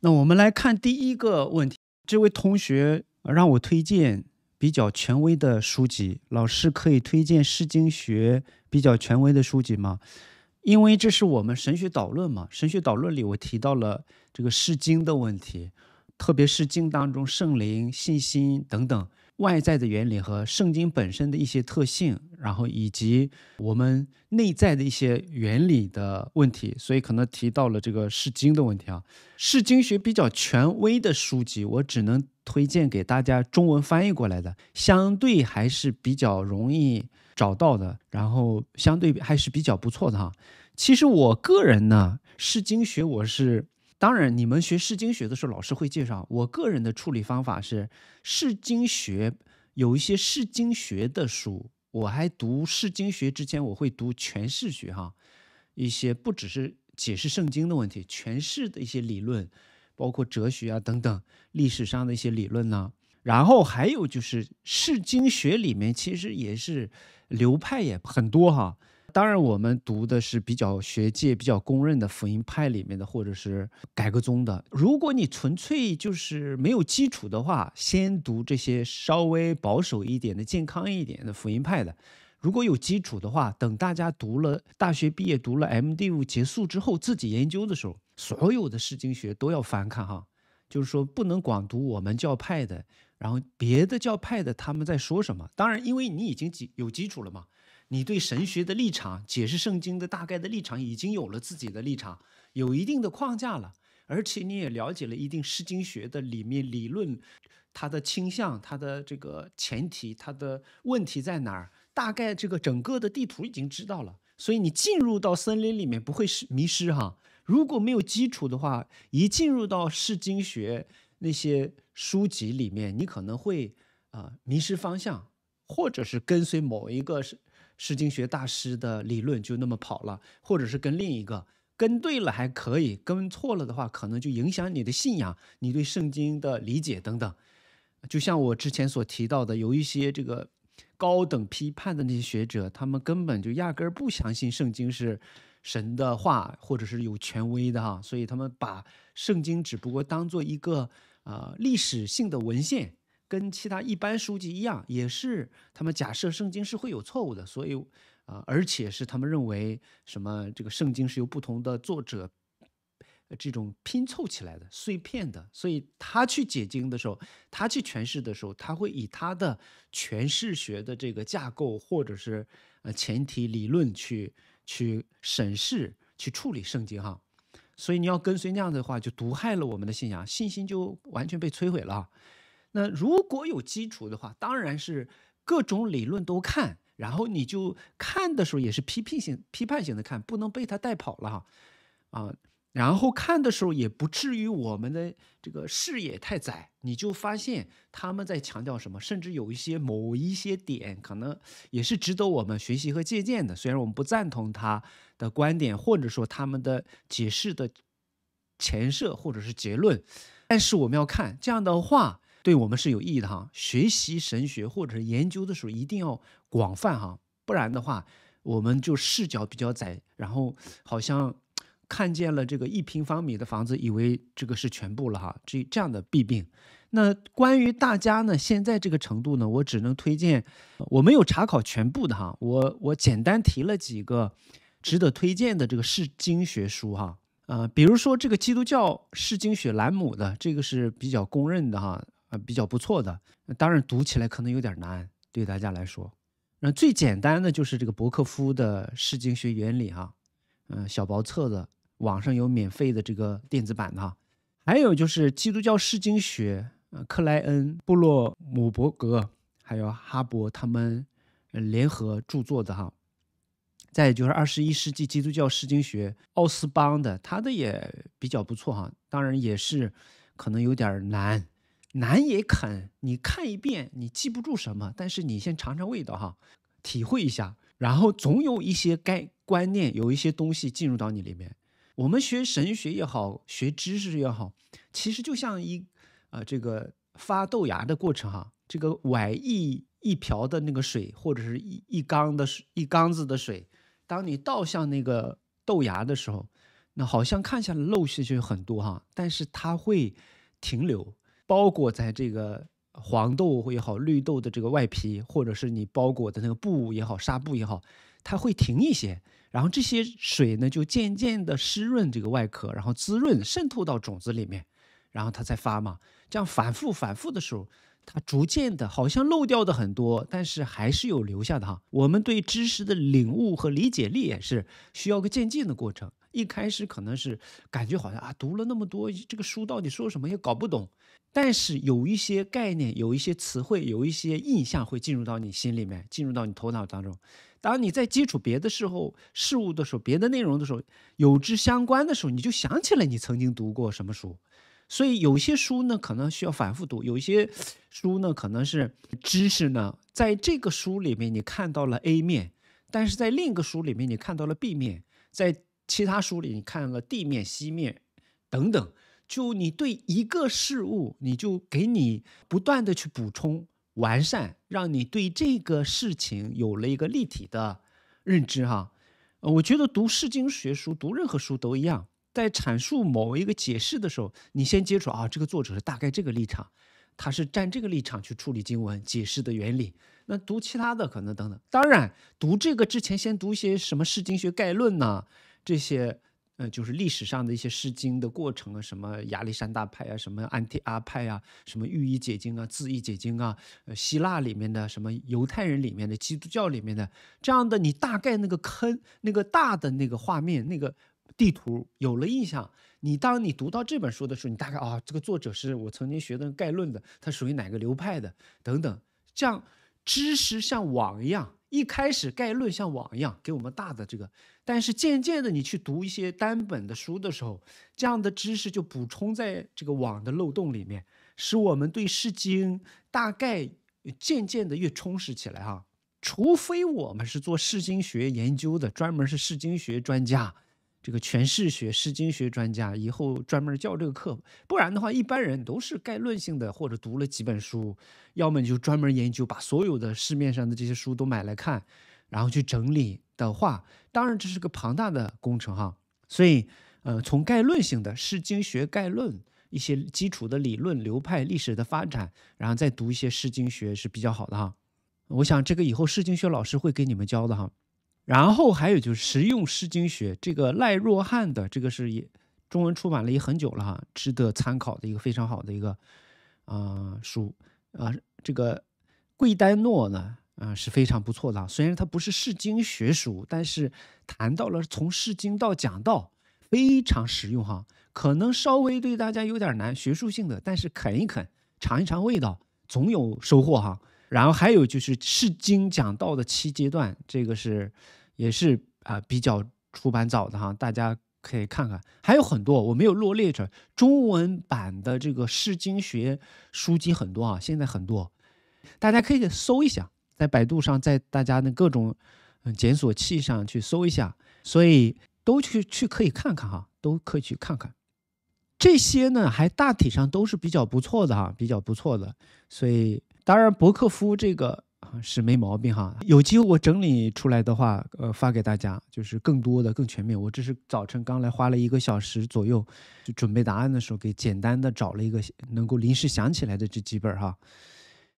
那我们来看第一个问题，这位同学让我推荐比较权威的书籍，老师可以推荐诗经学比较权威的书籍吗？因为这是我们神学导论嘛，神学导论里我提到了这个诗经的问题，特别是经当中圣灵、信心等等。外在的原理和圣经本身的一些特性，然后以及我们内在的一些原理的问题，所以可能提到了这个释经的问题啊。释经学比较权威的书籍，我只能推荐给大家中文翻译过来的，相对还是比较容易找到的，然后相对还是比较不错的哈。其实我个人呢，释经学我是。当然，你们学释经学的时候，老师会介绍。我个人的处理方法是，释经学有一些释经学的书，我还读释经学之前，我会读全释学哈，一些不只是解释圣经的问题，诠释的一些理论，包括哲学啊等等，历史上的一些理论呢。然后还有就是释经学里面其实也是流派也很多哈。当然，我们读的是比较学界比较公认的福音派里面的，或者是改革宗的。如果你纯粹就是没有基础的话，先读这些稍微保守一点的、健康一点的福音派的。如果有基础的话，等大家读了大学毕业、读了 m d U 结束之后，自己研究的时候，所有的释经学都要翻看哈，就是说不能光读我们教派的，然后别的教派的他们在说什么。当然，因为你已经基有基础了嘛。你对神学的立场、解释圣经的大概的立场已经有了自己的立场，有一定的框架了，而且你也了解了一定释经学的里面理论，它的倾向、它的这个前提、它的问题在哪儿，大概这个整个的地图已经知道了。所以你进入到森林里面不会失迷失哈。如果没有基础的话，一进入到释经学那些书籍里面，你可能会啊迷失方向，或者是跟随某一个是。诗经学大师的理论就那么跑了，或者是跟另一个跟对了还可以，跟错了的话，可能就影响你的信仰、你对圣经的理解等等。就像我之前所提到的，有一些这个高等批判的那些学者，他们根本就压根儿不相信圣经是神的话，或者是有权威的哈，所以他们把圣经只不过当做一个啊历史性的文献。跟其他一般书籍一样，也是他们假设圣经是会有错误的，所以，啊，而且是他们认为什么这个圣经是由不同的作者，这种拼凑起来的碎片的，所以他去解经的时候，他去诠释的时候，他会以他的诠释学的这个架构或者是呃前提理论去去审视、去处理圣经哈。所以你要跟随那样的话，就毒害了我们的信仰，信心就完全被摧毁了。那如果有基础的话，当然是各种理论都看，然后你就看的时候也是批评性、批判性的看，不能被他带跑了哈，啊，然后看的时候也不至于我们的这个视野太窄，你就发现他们在强调什么，甚至有一些某一些点可能也是值得我们学习和借鉴的。虽然我们不赞同他的观点，或者说他们的解释的前设或者是结论，但是我们要看这样的话。对我们是有意义的哈。学习神学或者是研究的时候，一定要广泛哈，不然的话，我们就视角比较窄，然后好像看见了这个一平方米的房子，以为这个是全部了哈。这这样的弊病。那关于大家呢，现在这个程度呢，我只能推荐，我没有查考全部的哈，我我简单提了几个值得推荐的这个释经学书哈，啊，比如说这个基督教释经学兰姆的，这个是比较公认的哈。啊，比较不错的，当然读起来可能有点难，对大家来说。那最简单的就是这个伯克夫的《释经学原理》哈，嗯，小薄册子，网上有免费的这个电子版的、哈。还有就是《基督教释经学》，呃，克莱恩、布洛姆伯格还有哈伯他们联合著作的哈。再就是《二十一世纪基督教释经学》，奥斯邦的，他的也比较不错哈，当然也是可能有点难。难也肯，你看一遍，你记不住什么，但是你先尝尝味道哈，体会一下，然后总有一些该观念，有一些东西进入到你里面。我们学神学也好，学知识也好，其实就像一啊这个发豆芽的过程哈，这个崴一一瓢的那个水，或者是一一缸的水一缸子的水，当你倒向那个豆芽的时候，那好像看起来漏下就很多哈，但是它会停留。包裹在这个黄豆也好、绿豆的这个外皮，或者是你包裹的那个布也好、纱布也好，它会停一些，然后这些水呢就渐渐的湿润这个外壳，然后滋润、渗透到种子里面，然后它再发嘛。这样反复、反复的时候，它逐渐的，好像漏掉的很多，但是还是有留下的哈。我们对知识的领悟和理解力也是需要个渐进的过程。一开始可能是感觉好像啊，读了那么多，这个书到底说什么也搞不懂。但是有一些概念，有一些词汇，有一些印象会进入到你心里面，进入到你头脑当中。当你在接触别的时候事物的时候，别的内容的时候，有之相关的时，候，你就想起来你曾经读过什么书。所以有些书呢，可能需要反复读；有一些书呢，可能是知识呢，在这个书里面你看到了 A 面，但是在另一个书里面你看到了 B 面，在。其他书里你看了地面、西面，等等，就你对一个事物，你就给你不断的去补充完善，让你对这个事情有了一个立体的认知哈。我觉得读诗经学书、读任何书都一样，在阐述某一个解释的时候，你先接触啊，这个作者是大概这个立场，他是站这个立场去处理经文解释的原理。那读其他的可能等等，当然读这个之前先读一些什么诗经学概论呢？这些，呃，就是历史上的一些诗经的过程啊，什么亚历山大派啊，什么安提阿派啊，什么寓意解经啊，字义解经啊，呃，希腊里面的，什么犹太人里面的，基督教里面的，这样的，你大概那个坑，那个大的那个画面，那个地图有了印象，你当你读到这本书的时候，你大概啊，这个作者是我曾经学的概论的，他属于哪个流派的，等等，这样。知识像网一样，一开始概论像网一样给我们大的这个，但是渐渐的你去读一些单本的书的时候，这样的知识就补充在这个网的漏洞里面，使我们对诗经大概渐渐的越充实起来哈。除非我们是做诗经学研究的，专门是诗经学专家。这个全是学《诗经》学专家，以后专门教这个课。不然的话，一般人都是概论性的，或者读了几本书，要么就专门研究，把所有的市面上的这些书都买来看，然后去整理的话，当然这是个庞大的工程哈。所以，呃，从概论性的《诗经学》概论，一些基础的理论、流派、历史的发展，然后再读一些《诗经学》是比较好的哈。我想这个以后《诗经学》老师会给你们教的哈。然后还有就是实用《诗经学》，这个赖若汉的这个是也中文出版了也很久了哈，值得参考的一个非常好的一个啊书啊。这个桂丹诺呢啊是非常不错的，虽然它不是《诗经学》书，但是谈到了从《诗经》到讲道，非常实用哈。可能稍微对大家有点难，学术性的，但是啃一啃，尝一尝味道，总有收获哈。然后还有就是《诗经》讲道的七阶段，这个是。也是啊，比较出版早的哈，大家可以看看，还有很多我没有罗列着中文版的这个释经学书籍很多啊，现在很多，大家可以搜一下，在百度上，在大家的各种嗯检索器上去搜一下，所以都去去可以看看哈，都可以去看看，这些呢还大体上都是比较不错的哈，比较不错的，所以当然伯克夫这个。是没毛病哈，有机会我整理出来的话，呃，发给大家，就是更多的、更全面。我这是早晨刚来，花了一个小时左右就准备答案的时候，给简单的找了一个能够临时想起来的这几本哈。